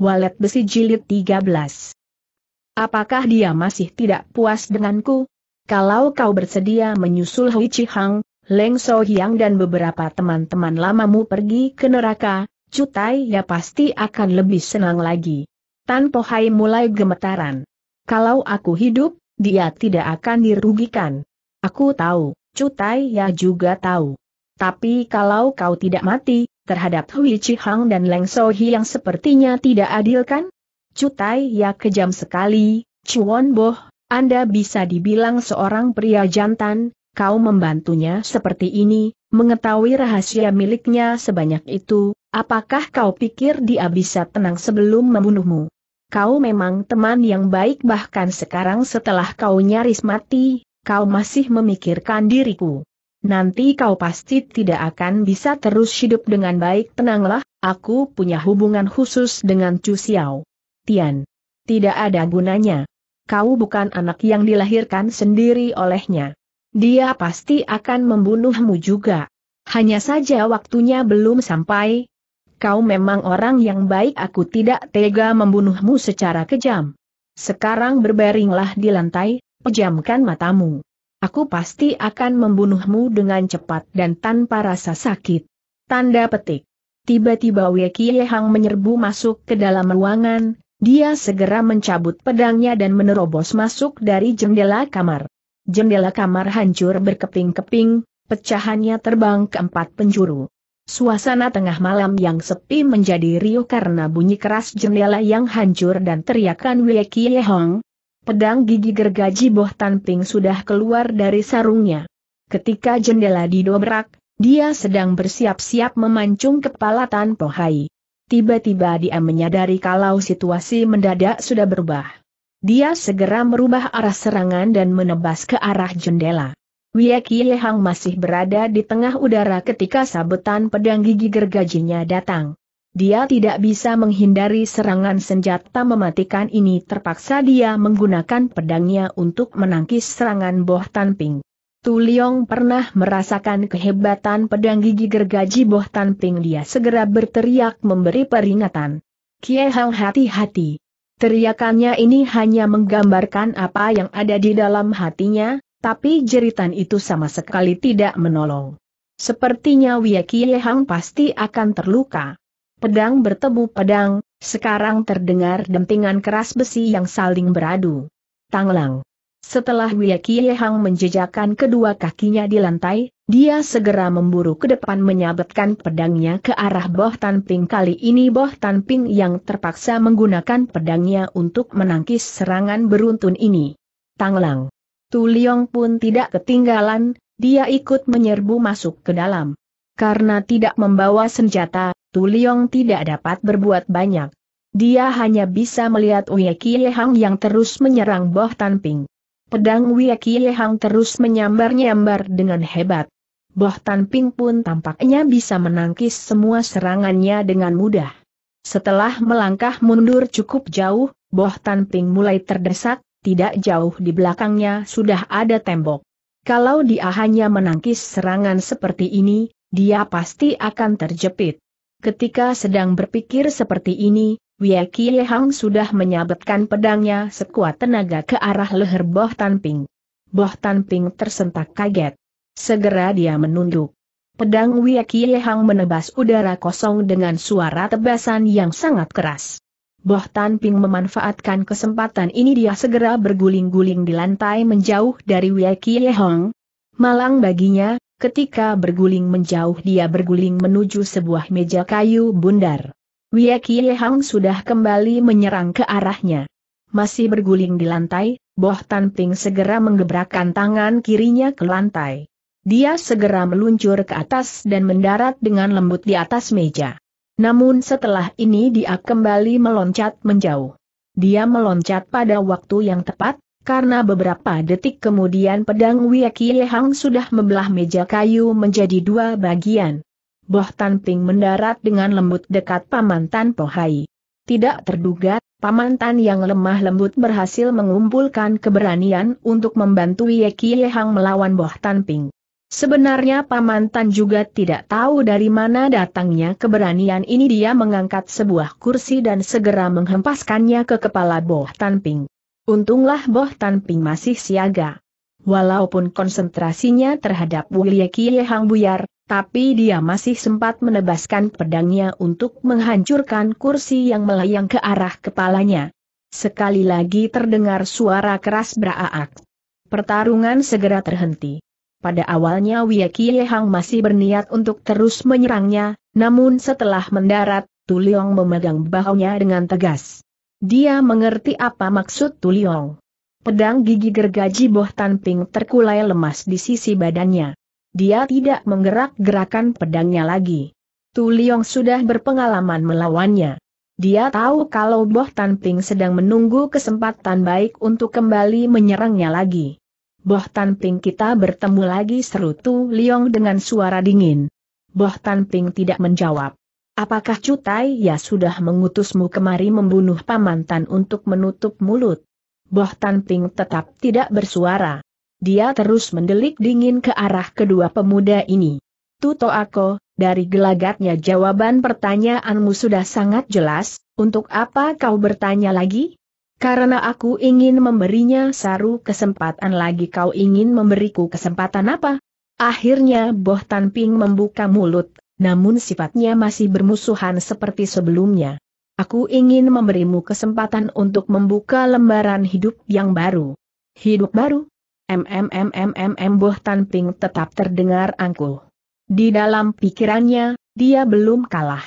Walet Besi Jilid 13. Apakah dia masih tidak puas denganku? Kalau kau bersedia menyusul Hui Chihang, Leng So Hyang dan beberapa teman-teman lamamu pergi ke neraka, Cutai ya pasti akan lebih senang lagi. Tan Po Hai mulai gemetaran. Kalau aku hidup, dia tidak akan dirugikan. Aku tahu, Cutai ya juga tahu. Tapi kalau kau tidak mati, terhadap Hui Chihang dan Leng Sohi yang sepertinya tidak adil kan? Cutai ya kejam sekali, Chuan Bo, Anda bisa dibilang seorang pria jantan, kau membantunya seperti ini, mengetahui rahasia miliknya sebanyak itu, apakah kau pikir dia bisa tenang sebelum membunuhmu? Kau memang teman yang baik bahkan sekarang setelah kau nyaris mati, kau masih memikirkan diriku nanti kau pasti tidak akan bisa terus hidup dengan baik tenanglah, aku punya hubungan khusus dengan Chu Xiao. Tian. Tidak ada gunanya. Kau bukan anak yang dilahirkan sendiri olehnya. Dia pasti akan membunuhmu juga. Hanya saja waktunya belum sampai. Kau memang orang yang baik aku tidak tega membunuhmu secara kejam. Sekarang berbaringlah di lantai, pejamkan matamu. Aku pasti akan membunuhmu dengan cepat dan tanpa rasa sakit. Tanda petik. Tiba-tiba Wei Hang menyerbu masuk ke dalam ruangan, dia segera mencabut pedangnya dan menerobos masuk dari jendela kamar. Jendela kamar hancur berkeping-keping, pecahannya terbang ke empat penjuru. Suasana tengah malam yang sepi menjadi riuh karena bunyi keras jendela yang hancur dan teriakan Wei Hang pedang gigi gergaji Boh Tanping sudah keluar dari sarungnya. Ketika jendela didobrak, dia sedang bersiap-siap memancung kepala Tan Pohai. Tiba-tiba dia menyadari kalau situasi mendadak sudah berubah. Dia segera merubah arah serangan dan menebas ke arah jendela. Kie Hang masih berada di tengah udara ketika sabetan pedang gigi gergajinya datang dia tidak bisa menghindari serangan senjata mematikan ini terpaksa dia menggunakan pedangnya untuk menangkis serangan Boh Tan Ping. Tu Liong pernah merasakan kehebatan pedang gigi gergaji Boh Tan dia segera berteriak memberi peringatan. Kie Hang hati-hati. Teriakannya ini hanya menggambarkan apa yang ada di dalam hatinya, tapi jeritan itu sama sekali tidak menolong. Sepertinya Wia Kie Hang pasti akan terluka pedang bertemu pedang, sekarang terdengar dentingan keras besi yang saling beradu. Tanglang. Setelah Wei Hang menjejakkan kedua kakinya di lantai, dia segera memburu ke depan menyabetkan pedangnya ke arah Boh Tan Kali ini Boh Tan yang terpaksa menggunakan pedangnya untuk menangkis serangan beruntun ini. Tanglang. Tu Liong pun tidak ketinggalan, dia ikut menyerbu masuk ke dalam. Karena tidak membawa senjata, Liong tidak dapat berbuat banyak. Dia hanya bisa melihat Wei Hang yang terus menyerang Boh Tanping. Pedang Wei Hang terus menyambar-nyambar dengan hebat. Boh Tanping pun tampaknya bisa menangkis semua serangannya dengan mudah. Setelah melangkah mundur cukup jauh, Boh Tanping mulai terdesak, tidak jauh di belakangnya sudah ada tembok. Kalau dia hanya menangkis serangan seperti ini, dia pasti akan terjepit. Ketika sedang berpikir seperti ini, Wei Hang sudah menyabetkan pedangnya sekuat tenaga ke arah leher Boh Tan Ping. Boh Tan Ping tersentak kaget. Segera dia menunduk. Pedang Wei Hang menebas udara kosong dengan suara tebasan yang sangat keras. Boh Tan Ping memanfaatkan kesempatan ini dia segera berguling-guling di lantai menjauh dari Wei Hang. Malang baginya, Ketika berguling menjauh dia berguling menuju sebuah meja kayu bundar. Wiekie Hang sudah kembali menyerang ke arahnya. Masih berguling di lantai, Boh Tan Ping segera menggebrakkan tangan kirinya ke lantai. Dia segera meluncur ke atas dan mendarat dengan lembut di atas meja. Namun setelah ini dia kembali meloncat menjauh. Dia meloncat pada waktu yang tepat, karena beberapa detik kemudian pedang Kie Hang sudah membelah meja kayu menjadi dua bagian. Boh Tan Ping mendarat dengan lembut dekat Paman Tan Pohai. Tidak terduga, Paman Tan yang lemah lembut berhasil mengumpulkan keberanian untuk membantu Kie Hang melawan Boh Tan Ping. Sebenarnya Paman Tan juga tidak tahu dari mana datangnya keberanian ini dia mengangkat sebuah kursi dan segera menghempaskannya ke kepala Boh Tan Ping. Untunglah Boh Tamping masih siaga. Walaupun konsentrasinya terhadap Wilye Kie Hang Buyar, tapi dia masih sempat menebaskan pedangnya untuk menghancurkan kursi yang melayang ke arah kepalanya. Sekali lagi terdengar suara keras beraak. Pertarungan segera terhenti. Pada awalnya Wilye Kie Hang masih berniat untuk terus menyerangnya, namun setelah mendarat, Tuliong memegang bahunya dengan tegas. Dia mengerti apa maksud Tuliong. Pedang gigi gergaji Boh Tanping terkulai lemas di sisi badannya. Dia tidak menggerak-gerakan pedangnya lagi. Tuliong sudah berpengalaman melawannya. Dia tahu kalau Boh Tanping sedang menunggu kesempatan baik untuk kembali menyerangnya lagi. Boh Tanping kita bertemu lagi seru Tuliong dengan suara dingin. Boh Tanping tidak menjawab. Apakah Cutai ya sudah mengutusmu kemari membunuh pamantan untuk menutup mulut? Boh Tan tetap tidak bersuara. Dia terus mendelik dingin ke arah kedua pemuda ini. Tuto Ako, dari gelagatnya jawaban pertanyaanmu sudah sangat jelas, untuk apa kau bertanya lagi? Karena aku ingin memberinya saru kesempatan lagi kau ingin memberiku kesempatan apa? Akhirnya Boh Tan membuka mulut, namun sifatnya masih bermusuhan seperti sebelumnya. Aku ingin memberimu kesempatan untuk membuka lembaran hidup yang baru. Hidup baru? MMMMMM Boh Tan Ping tetap terdengar angkuh. Di dalam pikirannya, dia belum kalah.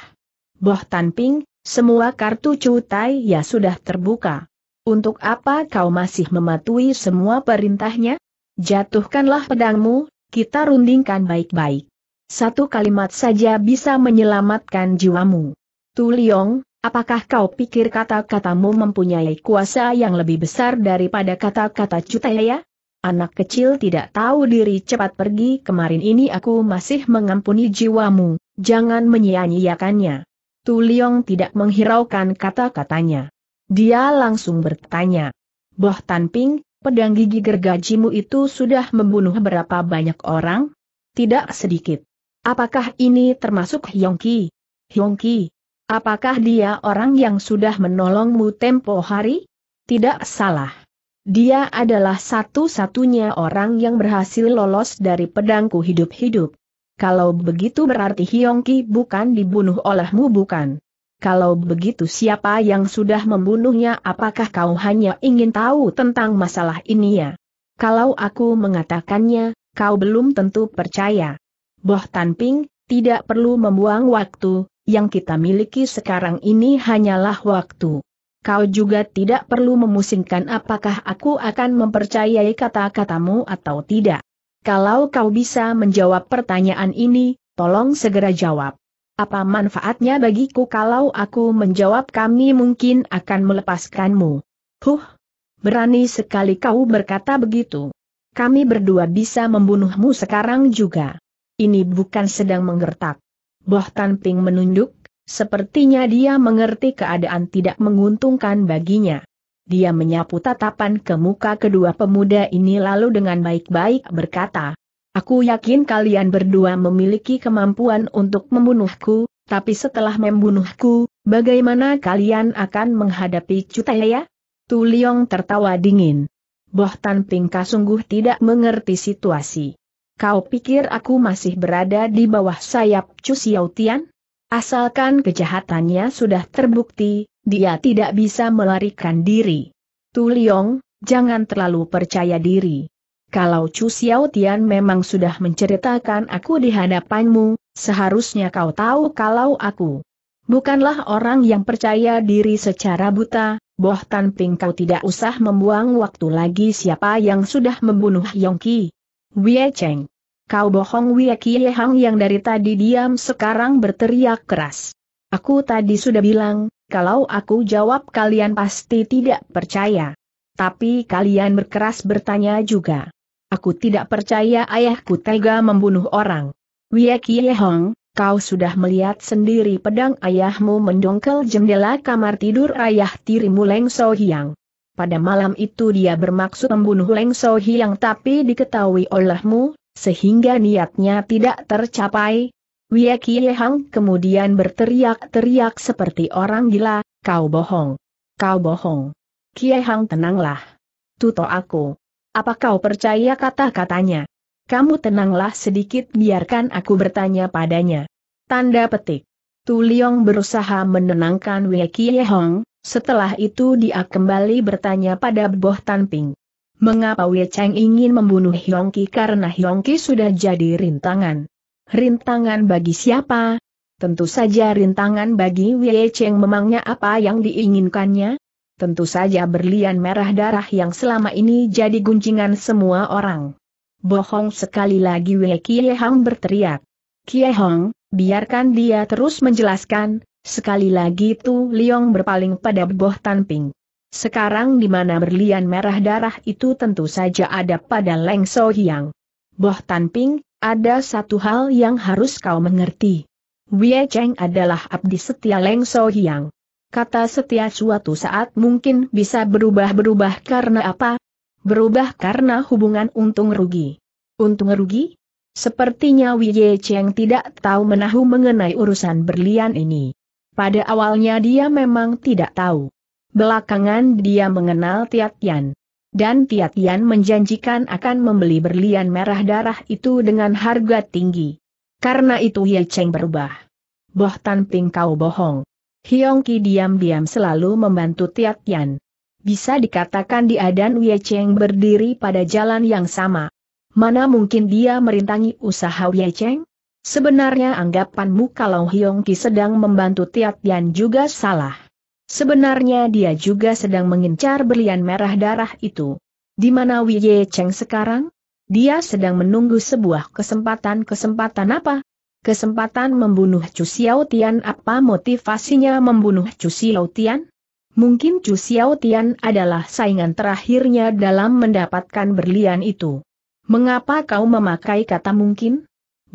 Boh Tan semua kartu cutai ya sudah terbuka. Untuk apa kau masih mematuhi semua perintahnya? Jatuhkanlah pedangmu, kita rundingkan baik-baik. Satu kalimat saja bisa menyelamatkan jiwamu. Tu Liong, apakah kau pikir kata-katamu mempunyai kuasa yang lebih besar daripada kata-kata Cutaya? Anak kecil tidak tahu diri cepat pergi kemarin ini aku masih mengampuni jiwamu, jangan menyia-nyiakannya. Tu Liong tidak menghiraukan kata-katanya. Dia langsung bertanya. Boh Tan Ping, pedang gigi gergajimu itu sudah membunuh berapa banyak orang? Tidak sedikit. Apakah ini termasuk Hyongki? Hyongki, apakah dia orang yang sudah menolongmu tempo hari? Tidak salah. Dia adalah satu-satunya orang yang berhasil lolos dari pedangku hidup-hidup. Kalau begitu berarti Hyongki bukan dibunuh olehmu bukan? Kalau begitu siapa yang sudah membunuhnya apakah kau hanya ingin tahu tentang masalah ini ya? Kalau aku mengatakannya, kau belum tentu percaya. Boh Tanping, tidak perlu membuang waktu, yang kita miliki sekarang ini hanyalah waktu. Kau juga tidak perlu memusingkan apakah aku akan mempercayai kata-katamu atau tidak. Kalau kau bisa menjawab pertanyaan ini, tolong segera jawab. Apa manfaatnya bagiku kalau aku menjawab kami mungkin akan melepaskanmu? Huh, berani sekali kau berkata begitu. Kami berdua bisa membunuhmu sekarang juga ini bukan sedang menggertak. Boh Tan menunduk, sepertinya dia mengerti keadaan tidak menguntungkan baginya. Dia menyapu tatapan ke muka kedua pemuda ini lalu dengan baik-baik berkata, Aku yakin kalian berdua memiliki kemampuan untuk membunuhku, tapi setelah membunuhku, bagaimana kalian akan menghadapi Cutaya? Tu Liong tertawa dingin. Boh Tan Ping sungguh tidak mengerti situasi. Kau pikir aku masih berada di bawah sayap Chu Xiao Tian? Asalkan kejahatannya sudah terbukti, dia tidak bisa melarikan diri. Tu Liong, jangan terlalu percaya diri. Kalau Chu Xiao Tian memang sudah menceritakan aku di hadapanmu, seharusnya kau tahu kalau aku bukanlah orang yang percaya diri secara buta, Boh Tan kau tidak usah membuang waktu lagi siapa yang sudah membunuh Yongki. Wie Cheng. Kau bohong Wie Kie Hang yang dari tadi diam sekarang berteriak keras. Aku tadi sudah bilang, kalau aku jawab kalian pasti tidak percaya. Tapi kalian berkeras bertanya juga. Aku tidak percaya ayahku tega membunuh orang. Wie Kie Hang, kau sudah melihat sendiri pedang ayahmu mendongkel jendela kamar tidur ayah tirimu Leng So Hiang pada malam itu dia bermaksud membunuh Leng So Hiang tapi diketahui olehmu, sehingga niatnya tidak tercapai. Wia Kie Hang kemudian berteriak-teriak seperti orang gila, kau bohong. Kau bohong. Kie Hang tenanglah. Tuto aku. Apa kau percaya kata-katanya? Kamu tenanglah sedikit biarkan aku bertanya padanya. Tanda petik. Tu Liong berusaha menenangkan Wei Kie Hong, setelah itu dia kembali bertanya pada Boh Tanping. Mengapa Wei Cheng ingin membunuh Ki karena Ki sudah jadi rintangan? Rintangan bagi siapa? Tentu saja rintangan bagi Wei Cheng memangnya apa yang diinginkannya? Tentu saja berlian merah darah yang selama ini jadi guncingan semua orang. Bohong sekali lagi Wei Kie Hong berteriak. Kie Hong biarkan dia terus menjelaskan, Sekali lagi Tu Liong berpaling pada Boh Tan Sekarang di mana berlian merah darah itu tentu saja ada pada Leng So Hiang. Boh Tan ada satu hal yang harus kau mengerti. Wie Cheng adalah abdi setia Leng So Hiang. Kata setia suatu saat mungkin bisa berubah-berubah karena apa? Berubah karena hubungan untung rugi. Untung rugi? Sepertinya Wie Cheng tidak tahu menahu mengenai urusan berlian ini. Pada awalnya dia memang tidak tahu. Belakangan dia mengenal Tiatian. Dan Tiatian menjanjikan akan membeli berlian merah darah itu dengan harga tinggi. Karena itu Ye Cheng berubah. Boh Tanping kau bohong. Hiong Ki diam-diam selalu membantu Tiatian. Bisa dikatakan dia dan Ye Cheng berdiri pada jalan yang sama. Mana mungkin dia merintangi usaha Ye Cheng? Sebenarnya anggapanmu kalau Hyong Ki sedang membantu Tiat Tian juga salah. Sebenarnya dia juga sedang mengincar berlian merah darah itu. Di mana Wei Ye Cheng sekarang? Dia sedang menunggu sebuah kesempatan-kesempatan apa? Kesempatan membunuh Chu Xiao Tian apa motivasinya membunuh Chu Xiao Tian? Mungkin Chu Xiao Tian adalah saingan terakhirnya dalam mendapatkan berlian itu. Mengapa kau memakai kata mungkin?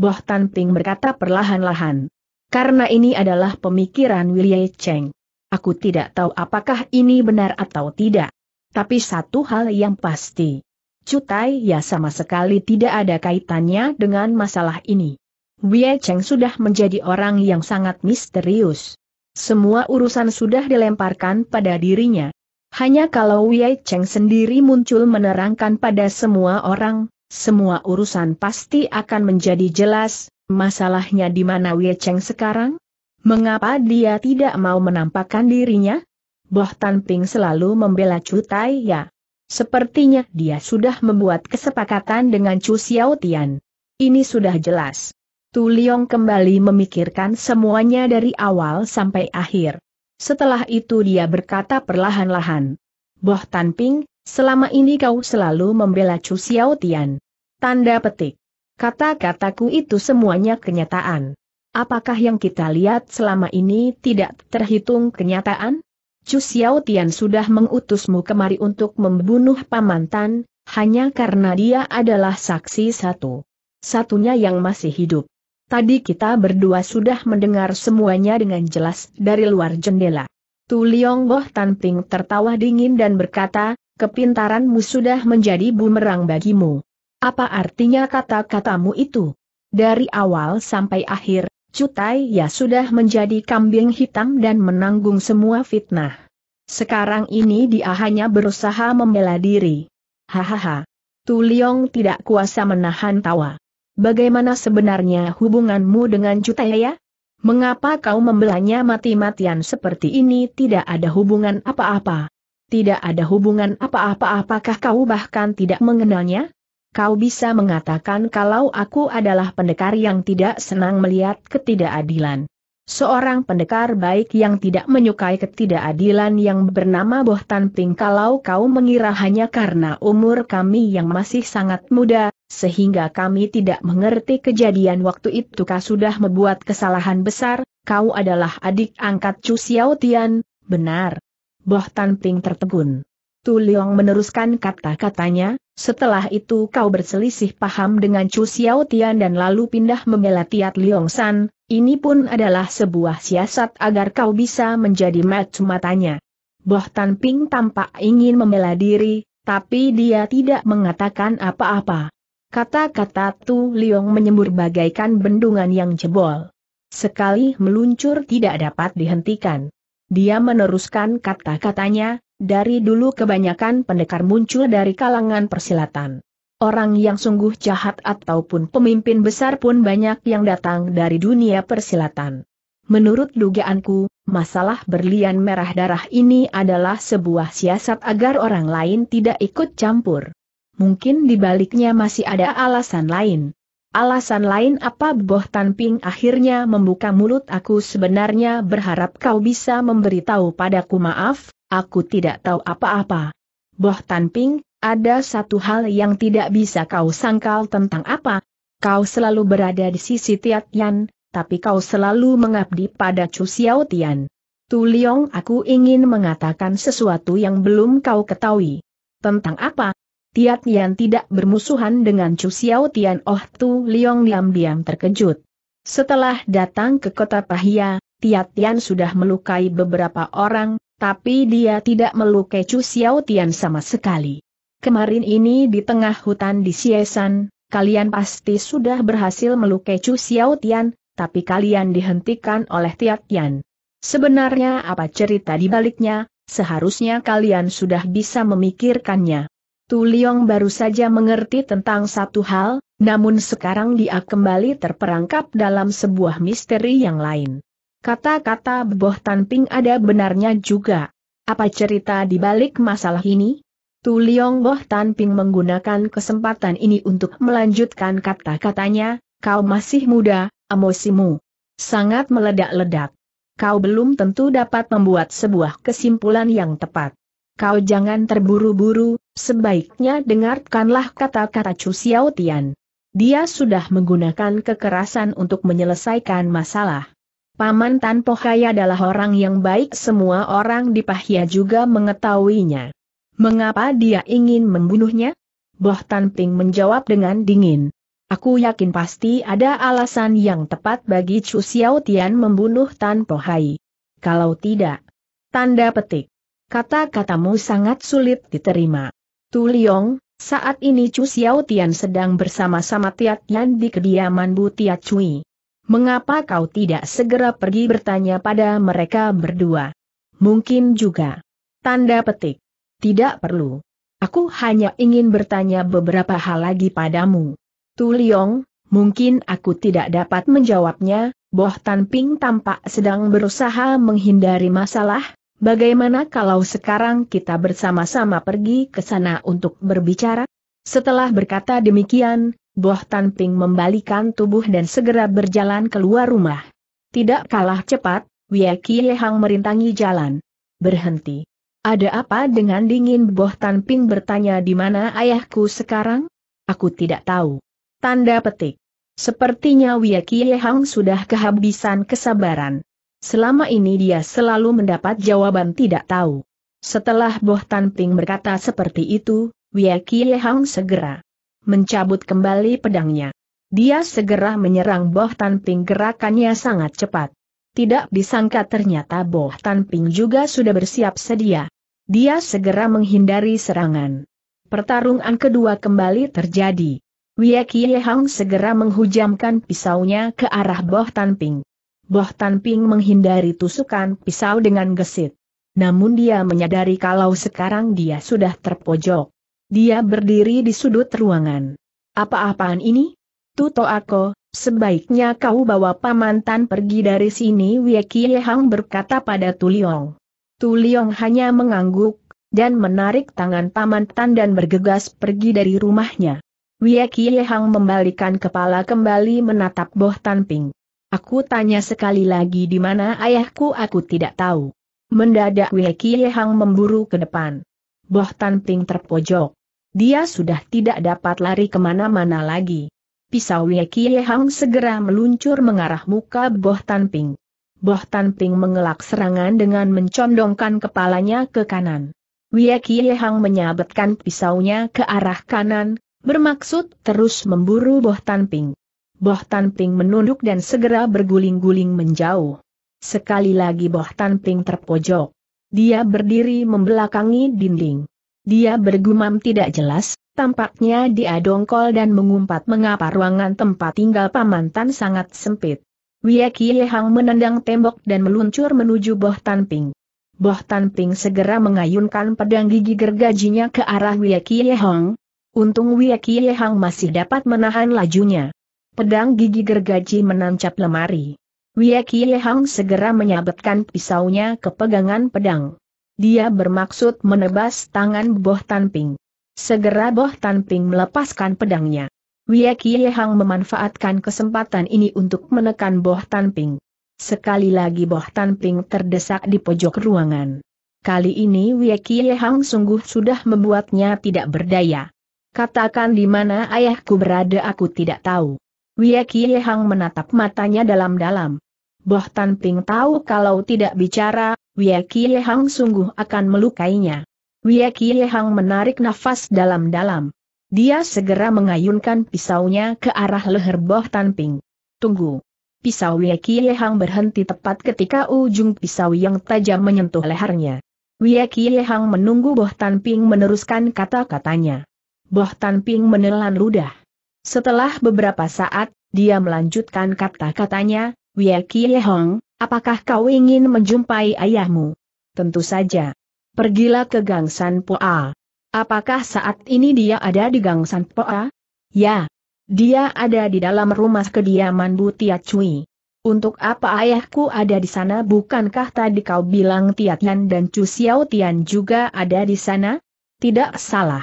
Boh Tan Ping berkata perlahan-lahan. Karena ini adalah pemikiran William Cheng. Aku tidak tahu apakah ini benar atau tidak. Tapi satu hal yang pasti. Cutai ya sama sekali tidak ada kaitannya dengan masalah ini. Wei Cheng sudah menjadi orang yang sangat misterius. Semua urusan sudah dilemparkan pada dirinya. Hanya kalau Wei Cheng sendiri muncul menerangkan pada semua orang, semua urusan pasti akan menjadi jelas, masalahnya di mana Wei Cheng sekarang? Mengapa dia tidak mau menampakkan dirinya? Boh Tan Ping selalu membela Chu Tai Ya. Sepertinya dia sudah membuat kesepakatan dengan Chu Xiao Tian. Ini sudah jelas. Tu Liong kembali memikirkan semuanya dari awal sampai akhir. Setelah itu dia berkata perlahan-lahan. Boh Tan Ping, Selama ini kau selalu membela Chu Xiao Tanda petik. Kata-kataku itu semuanya kenyataan. Apakah yang kita lihat selama ini tidak terhitung kenyataan? Chu Xiao sudah mengutusmu kemari untuk membunuh pamantan, hanya karena dia adalah saksi satu. Satunya yang masih hidup. Tadi kita berdua sudah mendengar semuanya dengan jelas dari luar jendela. Tu Liong Boh Tan Ping tertawa dingin dan berkata, kepintaranmu sudah menjadi bumerang bagimu. Apa artinya kata-katamu itu? Dari awal sampai akhir, Cutai ya sudah menjadi kambing hitam dan menanggung semua fitnah. Sekarang ini dia hanya berusaha membela diri. Hahaha. Tu Tuliong tidak kuasa menahan tawa. Bagaimana sebenarnya hubunganmu dengan ya? Mengapa kau membelanya mati-matian seperti ini tidak ada hubungan apa-apa? Tidak ada hubungan apa-apa apakah kau bahkan tidak mengenalnya? Kau bisa mengatakan kalau aku adalah pendekar yang tidak senang melihat ketidakadilan. Seorang pendekar baik yang tidak menyukai ketidakadilan yang bernama Boh Tan kalau kau mengira hanya karena umur kami yang masih sangat muda, sehingga kami tidak mengerti kejadian waktu itu kau sudah membuat kesalahan besar, kau adalah adik angkat Chu Xiao Tian, benar, Tan Ping tertegun. Tu Liong meneruskan kata-katanya, setelah itu kau berselisih paham dengan Chu Xiao Tian dan lalu pindah membela Tiat Liong San, ini pun adalah sebuah siasat agar kau bisa menjadi match matanya Boh Tan Ping tampak ingin membela diri, tapi dia tidak mengatakan apa-apa. Kata-kata Tu Liong menyembur bagaikan bendungan yang jebol. Sekali meluncur tidak dapat dihentikan. Dia meneruskan kata-katanya, dari dulu kebanyakan pendekar muncul dari kalangan persilatan. Orang yang sungguh jahat ataupun pemimpin besar pun banyak yang datang dari dunia persilatan. Menurut dugaanku, masalah berlian merah darah ini adalah sebuah siasat agar orang lain tidak ikut campur. Mungkin dibaliknya masih ada alasan lain. Alasan lain apa Boh Tan akhirnya membuka mulut aku sebenarnya berharap kau bisa memberitahu padaku maaf, aku tidak tahu apa-apa. Boh Tan ada satu hal yang tidak bisa kau sangkal tentang apa. Kau selalu berada di sisi Tiat Yan, tapi kau selalu mengabdi pada Chu Xiao Tian. Tu Liong aku ingin mengatakan sesuatu yang belum kau ketahui. Tentang apa? Tiat Nian tidak bermusuhan dengan Chu Xiao Tian Oh Tu Liong diam-diam terkejut. Setelah datang ke kota Pahia, Tiat Tian sudah melukai beberapa orang, tapi dia tidak melukai Chu Xiao Tian sama sekali. Kemarin ini di tengah hutan di Siesan, kalian pasti sudah berhasil melukai Chu Xiao Tian, tapi kalian dihentikan oleh Tiat Tian. Sebenarnya apa cerita di baliknya, seharusnya kalian sudah bisa memikirkannya. Tu Liong baru saja mengerti tentang satu hal, namun sekarang dia kembali terperangkap dalam sebuah misteri yang lain. Kata-kata Boh Tan ada benarnya juga. Apa cerita di balik masalah ini? Tu Liong Boh Tan menggunakan kesempatan ini untuk melanjutkan kata-katanya, kau masih muda, emosimu sangat meledak-ledak. Kau belum tentu dapat membuat sebuah kesimpulan yang tepat kau jangan terburu-buru, sebaiknya dengarkanlah kata-kata Chu Xiao Dia sudah menggunakan kekerasan untuk menyelesaikan masalah. Paman Tan Pohaya adalah orang yang baik semua orang di Pahia juga mengetahuinya. Mengapa dia ingin membunuhnya? Boh Tan Ping menjawab dengan dingin. Aku yakin pasti ada alasan yang tepat bagi Chu Xiao membunuh Tan Pohai. Kalau tidak, tanda petik. Kata-katamu sangat sulit diterima. Tu Liong, saat ini Chu Xiao Tian sedang bersama-sama Tiat Yan di kediaman Bu Tiat Cui. Mengapa kau tidak segera pergi bertanya pada mereka berdua? Mungkin juga. Tanda petik. Tidak perlu. Aku hanya ingin bertanya beberapa hal lagi padamu. Tu Liong, Mungkin aku tidak dapat menjawabnya, Boh Tan Ping tampak sedang berusaha menghindari masalah, Bagaimana kalau sekarang kita bersama-sama pergi ke sana untuk berbicara? Setelah berkata demikian, Boh Tanping Ping membalikan tubuh dan segera berjalan keluar rumah. Tidak kalah cepat, Wei Kie Hang merintangi jalan. Berhenti. Ada apa dengan dingin Boh Tanping bertanya di mana ayahku sekarang? Aku tidak tahu. Tanda petik. Sepertinya Wei Kie Hang sudah kehabisan kesabaran. Selama ini dia selalu mendapat jawaban tidak tahu. Setelah Boh Tan berkata seperti itu, Wei Hang segera mencabut kembali pedangnya. Dia segera menyerang Boh Tan gerakannya sangat cepat. Tidak disangka ternyata Boh Tan juga sudah bersiap sedia. Dia segera menghindari serangan. Pertarungan kedua kembali terjadi. Wei Hang segera menghujamkan pisaunya ke arah Boh Tan Boh Tan Ping menghindari tusukan pisau dengan gesit. Namun dia menyadari kalau sekarang dia sudah terpojok. Dia berdiri di sudut ruangan. Apa-apaan ini? Tuto aku, sebaiknya kau bawa pamantan pergi dari sini Wiekie Hang berkata pada Tuliong. Tuliong hanya mengangguk, dan menarik tangan Paman Tan dan bergegas pergi dari rumahnya. Wiekie Hang membalikan kepala kembali menatap Boh Tamping. Aku tanya sekali lagi di mana ayahku aku tidak tahu. Mendadak Wei Yehang memburu ke depan. Boh Tan terpojok. Dia sudah tidak dapat lari kemana-mana lagi. Pisau Wei Yehang segera meluncur mengarah muka Boh Tan Ping. Boh Tan mengelak serangan dengan mencondongkan kepalanya ke kanan. Wei Yehang menyabetkan pisaunya ke arah kanan, bermaksud terus memburu Boh Tan Boh Tan Ping menunduk dan segera berguling-guling menjauh. Sekali lagi Boh Tan Ping terpojok. Dia berdiri membelakangi dinding. Dia bergumam tidak jelas, tampaknya dia dongkol dan mengumpat mengapa ruangan tempat tinggal Paman Tan sangat sempit. Wie Kie Hang menendang tembok dan meluncur menuju Boh Tan Ping. Boh Tan Ping segera mengayunkan pedang gigi gergajinya ke arah Wie Kie Hang. Untung Wie Kie Hang masih dapat menahan lajunya. Pedang gigi gergaji menancap lemari. Wiyaki Yehang Hang segera menyabetkan pisaunya ke pegangan pedang. Dia bermaksud menebas tangan Boh Tanping. Segera Boh Tanping melepaskan pedangnya. Wiyaki Yehang Hang memanfaatkan kesempatan ini untuk menekan Boh Tanping. Sekali lagi Boh Tanping terdesak di pojok ruangan. Kali ini Wiyaki Yehang Hang sungguh sudah membuatnya tidak berdaya. Katakan di mana ayahku berada aku tidak tahu. Wie Kie Hang menatap matanya dalam-dalam. Boh Tan Ping tahu kalau tidak bicara, Wie Kie Hang sungguh akan melukainya. Wie Kie Hang menarik nafas dalam-dalam. Dia segera mengayunkan pisaunya ke arah leher Boh Tan Ping. Tunggu. Pisau Wie Kie Hang berhenti tepat ketika ujung pisau yang tajam menyentuh lehernya. Wie Kie Hang menunggu Boh Tan Ping meneruskan kata-katanya. Boh Tan Ping menelan ludah. Setelah beberapa saat, dia melanjutkan kata-katanya, Kie Hong, apakah kau ingin menjumpai ayahmu? Tentu saja. Pergilah ke Gang San Poa. Apakah saat ini dia ada di Gang San Poa? Ya. Dia ada di dalam rumah kediaman Bu Tia Cui. Untuk apa ayahku ada di sana bukankah tadi kau bilang Tia Tian dan Cu Xiao Tian juga ada di sana? Tidak salah.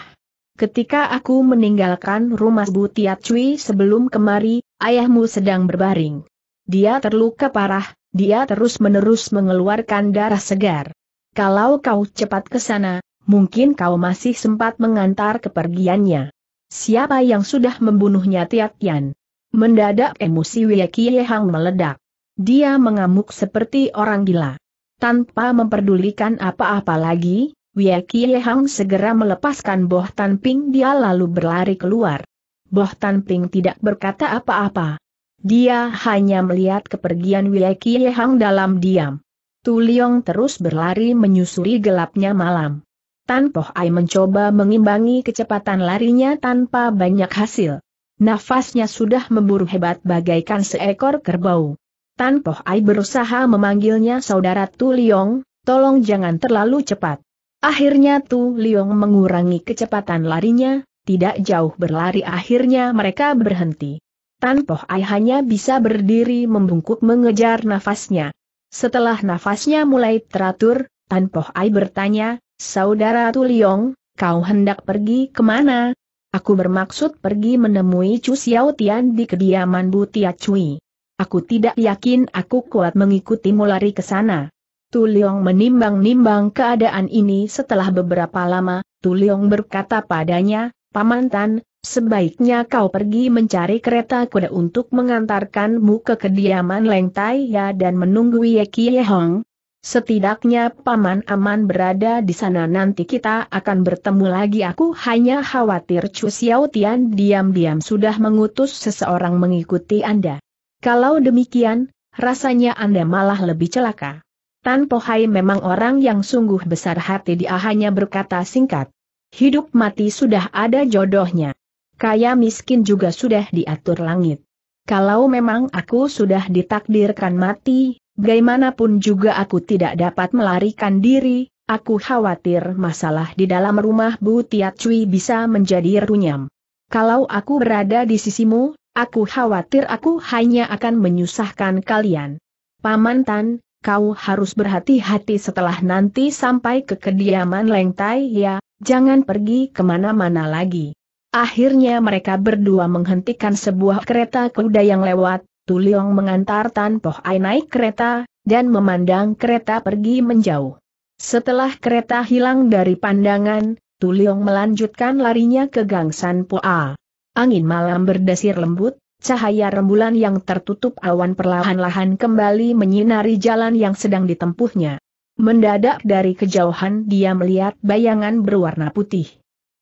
Ketika aku meninggalkan rumah Bu Cui sebelum kemari, ayahmu sedang berbaring. Dia terluka parah, dia terus-menerus mengeluarkan darah segar. Kalau kau cepat ke sana, mungkin kau masih sempat mengantar kepergiannya. Siapa yang sudah membunuhnya Tiat Tian? Mendadak emosi Wiekie Hang meledak. Dia mengamuk seperti orang gila. Tanpa memperdulikan apa-apa lagi, Kie Hang segera melepaskan Boh Tan Ping dia lalu berlari keluar. Boh Tan Ping tidak berkata apa-apa. Dia hanya melihat kepergian Kie Hang dalam diam. Tu Liong terus berlari menyusuri gelapnya malam. Tan Poh Ai mencoba mengimbangi kecepatan larinya tanpa banyak hasil. Nafasnya sudah memburu hebat bagaikan seekor kerbau. Tan Poh Ai berusaha memanggilnya saudara Tu Liong, tolong jangan terlalu cepat. Akhirnya Tu Liong mengurangi kecepatan larinya, tidak jauh berlari akhirnya mereka berhenti. Tan Poh Ai hanya bisa berdiri membungkuk mengejar nafasnya. Setelah nafasnya mulai teratur, Tan Poh Ai bertanya, Saudara Tu Liong, kau hendak pergi kemana? Aku bermaksud pergi menemui Chu Xiao Tian di kediaman Bu Tia Cui. Aku tidak yakin aku kuat mengikutimu lari ke sana. Tu menimbang-nimbang keadaan ini setelah beberapa lama, Tu berkata padanya, Paman Tan, sebaiknya kau pergi mencari kereta kuda untuk mengantarkanmu ke kediaman Leng Tai Ya dan menunggu Ye Kie Hong. Setidaknya Paman aman berada di sana nanti kita akan bertemu lagi aku hanya khawatir Chu Xiao Tian diam-diam sudah mengutus seseorang mengikuti Anda. Kalau demikian, rasanya Anda malah lebih celaka. Tan Pohai memang orang yang sungguh besar hati dia hanya berkata singkat. Hidup mati sudah ada jodohnya. Kaya miskin juga sudah diatur langit. Kalau memang aku sudah ditakdirkan mati, bagaimanapun juga aku tidak dapat melarikan diri, aku khawatir masalah di dalam rumah Bu Tiat Cui bisa menjadi runyam. Kalau aku berada di sisimu, aku khawatir aku hanya akan menyusahkan kalian. Paman Tan, kau harus berhati-hati setelah nanti sampai ke kediaman Leng Tai ya, jangan pergi kemana-mana lagi. Akhirnya mereka berdua menghentikan sebuah kereta kuda yang lewat, Tuliong mengantar Tan Poh naik kereta, dan memandang kereta pergi menjauh. Setelah kereta hilang dari pandangan, Tuliong melanjutkan larinya ke Gang San Poa. Angin malam berdesir lembut, Cahaya rembulan yang tertutup awan perlahan-lahan kembali menyinari jalan yang sedang ditempuhnya. Mendadak dari kejauhan dia melihat bayangan berwarna putih.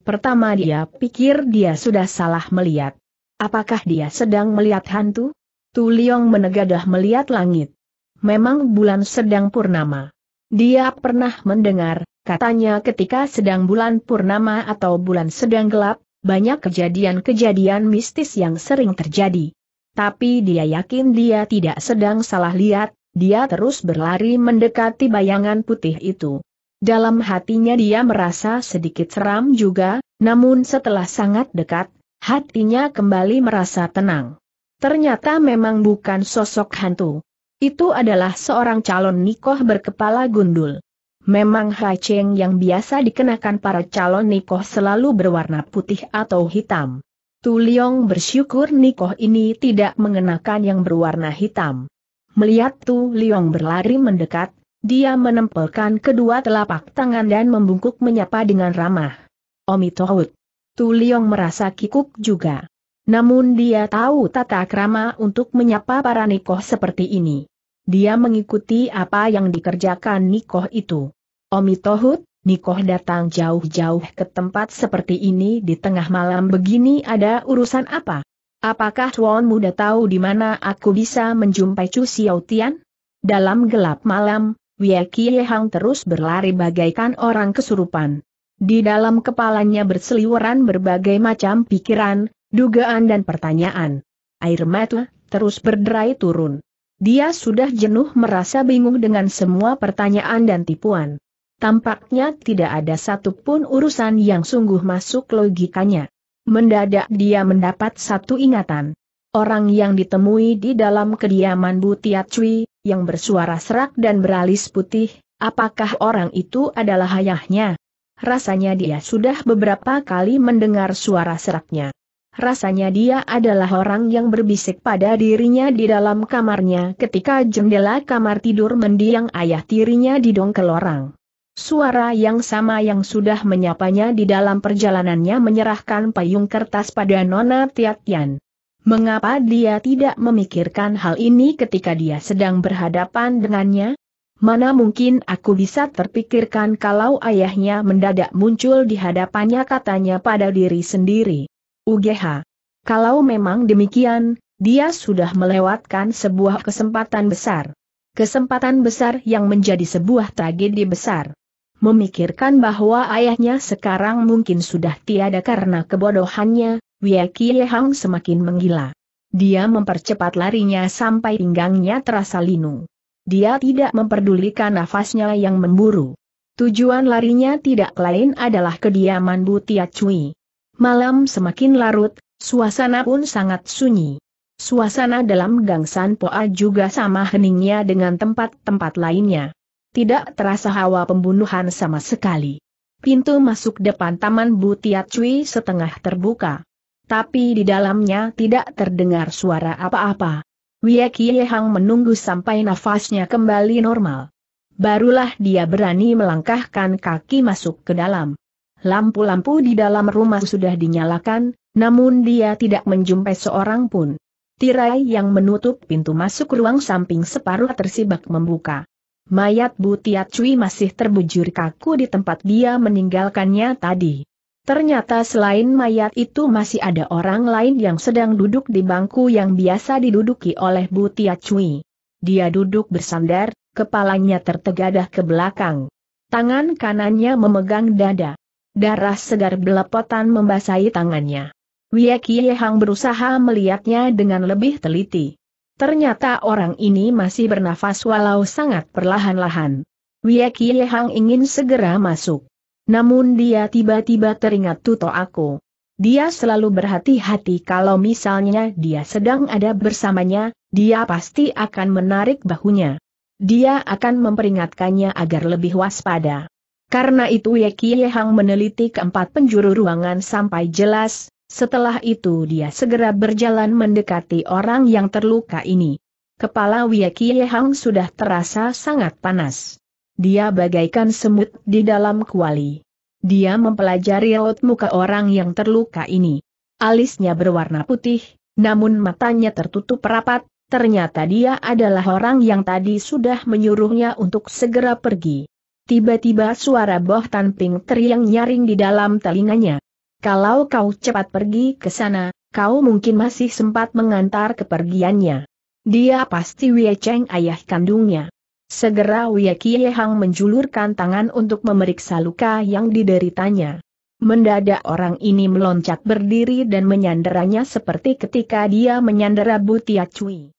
Pertama dia pikir dia sudah salah melihat. Apakah dia sedang melihat hantu? Tu Liong menegadah melihat langit. Memang bulan sedang purnama. Dia pernah mendengar, katanya ketika sedang bulan purnama atau bulan sedang gelap, banyak kejadian-kejadian mistis yang sering terjadi. Tapi dia yakin dia tidak sedang salah lihat, dia terus berlari mendekati bayangan putih itu. Dalam hatinya dia merasa sedikit seram juga, namun setelah sangat dekat, hatinya kembali merasa tenang. Ternyata memang bukan sosok hantu. Itu adalah seorang calon nikoh berkepala gundul. Memang haceng yang biasa dikenakan para calon nikoh selalu berwarna putih atau hitam. Tuliong bersyukur nikoh ini tidak mengenakan yang berwarna hitam. Melihat Liong berlari mendekat, dia menempelkan kedua telapak tangan dan membungkuk menyapa dengan ramah. Omitohut. Liong merasa kikuk juga. Namun dia tahu tata krama untuk menyapa para nikoh seperti ini. Dia mengikuti apa yang dikerjakan nikoh itu. Omi Tohut, Nikoh datang jauh-jauh ke tempat seperti ini di tengah malam begini ada urusan apa? Apakah Tuan Muda tahu di mana aku bisa menjumpai Chu Xiao Tian? Dalam gelap malam, Wei Hang terus berlari bagaikan orang kesurupan. Di dalam kepalanya berseliweran berbagai macam pikiran, dugaan dan pertanyaan. Air mata terus berderai turun. Dia sudah jenuh merasa bingung dengan semua pertanyaan dan tipuan. Tampaknya tidak ada satupun urusan yang sungguh masuk logikanya. Mendadak dia mendapat satu ingatan. Orang yang ditemui di dalam kediaman Tia Cui, yang bersuara serak dan beralis putih, apakah orang itu adalah ayahnya? Rasanya dia sudah beberapa kali mendengar suara seraknya. Rasanya dia adalah orang yang berbisik pada dirinya di dalam kamarnya ketika jendela kamar tidur mendiang ayah tirinya didongkel orang. Suara yang sama yang sudah menyapanya di dalam perjalanannya menyerahkan payung kertas pada Nona Tiatian. Mengapa dia tidak memikirkan hal ini ketika dia sedang berhadapan dengannya? Mana mungkin aku bisa terpikirkan kalau ayahnya mendadak muncul di hadapannya katanya pada diri sendiri. UGH. Kalau memang demikian, dia sudah melewatkan sebuah kesempatan besar. Kesempatan besar yang menjadi sebuah tragedi besar. Memikirkan bahwa ayahnya sekarang mungkin sudah tiada karena kebodohannya, Wei Hang semakin menggila. Dia mempercepat larinya sampai pinggangnya terasa linu. Dia tidak memperdulikan nafasnya yang memburu. Tujuan larinya tidak lain adalah kediaman Butia Cui. Malam semakin larut, suasana pun sangat sunyi. Suasana dalam gangsan Poa juga sama heningnya dengan tempat-tempat lainnya tidak terasa hawa pembunuhan sama sekali. Pintu masuk depan Taman Butiat Cui setengah terbuka. Tapi di dalamnya tidak terdengar suara apa-apa. Wia Kie Hang menunggu sampai nafasnya kembali normal. Barulah dia berani melangkahkan kaki masuk ke dalam. Lampu-lampu di dalam rumah sudah dinyalakan, namun dia tidak menjumpai seorang pun. Tirai yang menutup pintu masuk ruang samping separuh tersibak membuka. Mayat Butiat Cui masih terbujur kaku di tempat dia meninggalkannya tadi. Ternyata selain mayat itu masih ada orang lain yang sedang duduk di bangku yang biasa diduduki oleh Butiat Cui. Dia duduk bersandar, kepalanya tertegadah ke belakang. Tangan kanannya memegang dada. Darah segar belepotan membasahi tangannya. Wiekie Hang berusaha melihatnya dengan lebih teliti. Ternyata orang ini masih bernafas walau sangat perlahan-lahan. Wieki Yehang ingin segera masuk. Namun dia tiba-tiba teringat tuto aku. Dia selalu berhati-hati kalau misalnya dia sedang ada bersamanya, dia pasti akan menarik bahunya. Dia akan memperingatkannya agar lebih waspada. Karena itu Yeki Yehang meneliti keempat penjuru ruangan sampai jelas, setelah itu dia segera berjalan mendekati orang yang terluka ini. Kepala Wiekie Hang sudah terasa sangat panas. Dia bagaikan semut di dalam kuali. Dia mempelajari raut muka orang yang terluka ini. Alisnya berwarna putih, namun matanya tertutup rapat, ternyata dia adalah orang yang tadi sudah menyuruhnya untuk segera pergi. Tiba-tiba suara Boh Tan Ping teriang nyaring di dalam telinganya. Kalau kau cepat pergi ke sana, kau mungkin masih sempat mengantar kepergiannya. Dia pasti Wei Cheng ayah kandungnya. Segera Wei Kie Hang menjulurkan tangan untuk memeriksa luka yang dideritanya. Mendadak orang ini meloncat berdiri dan menyanderanya seperti ketika dia menyandera Butia Cui.